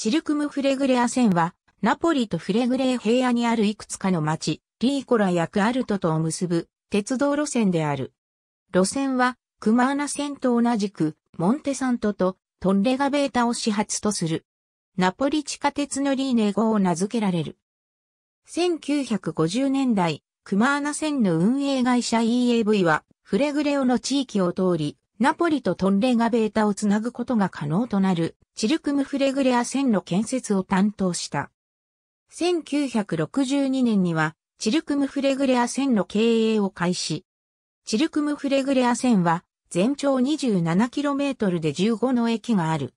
チルクム・フレグレア線は、ナポリとフレグレー平野にあるいくつかの町、リーコラやクアルトとを結ぶ鉄道路線である。路線は、クマーナ線と同じく、モンテサントとトンレガベータを始発とする。ナポリ地下鉄のリーネ号を名付けられる。1950年代、クマーナ線の運営会社 EAV は、フレグレオの地域を通り、ナポリとトンレガベータをつなぐことが可能となるチルクムフレグレア線の建設を担当した。1962年にはチルクムフレグレア線の経営を開始。チルクムフレグレア線は全長 27km で15の駅がある。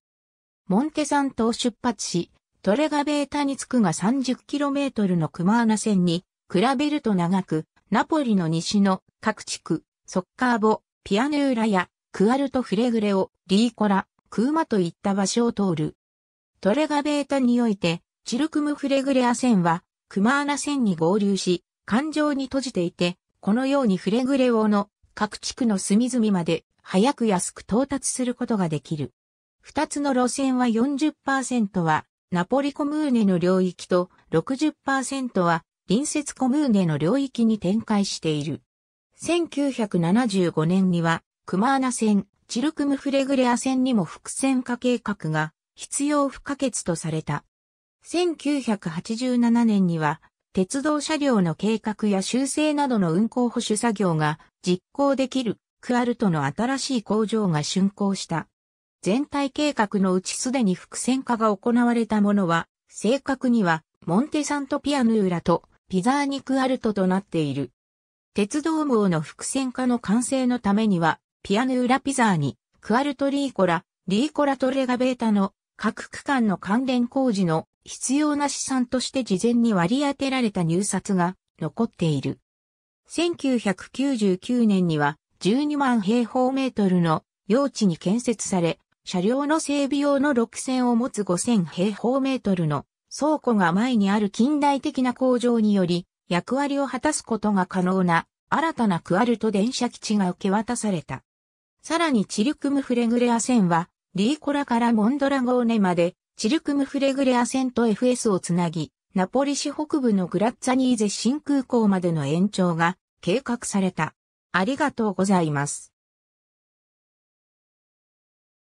モンテ山島出発し、トレガベータに着くが 30km のクマーナ線に比べると長く、ナポリの西の各地区、ソッカーボ、ピアヌーラやクアルトフレグレオ、リーコラ、クーマといった場所を通る。トレガベータにおいて、チルクムフレグレア線は、クマーナ線に合流し、環状に閉じていて、このようにフレグレオの各地区の隅々まで早く安く到達することができる。二つの路線は40%はナポリコムーネの領域と60%は隣接コムーネの領域に展開している。1975年にはクマーナ線、チルクムフレグレア線にも伏線化計画が必要不可欠とされた。1987年には、鉄道車両の計画や修正などの運行保守作業が実行できるクアルトの新しい工場が竣工した。全体計画のうちすでに伏線化が行われたものは、正確にはモンテサントピアヌーラとピザーニクアルトとなっている。鉄道網の伏線化の完成のためには、ピアヌーラピザーニ、クアルトリーコラ、リーコラトレガベータの各区間の関連工事の必要な資産として事前に割り当てられた入札が残っている。1999年には12万平方メートルの用地に建設され、車両の整備用の6000を持つ5000平方メートルの倉庫が前にある近代的な工場により役割を果たすことが可能な新たなクアルト電車基地が受け渡された。さらにチルクムフレグレア線は、リーコラからモンドラゴーネまで、チルクムフレグレア線と FS をつなぎ、ナポリ市北部のグラッツァニーゼ新空港までの延長が計画された。ありがとうございます。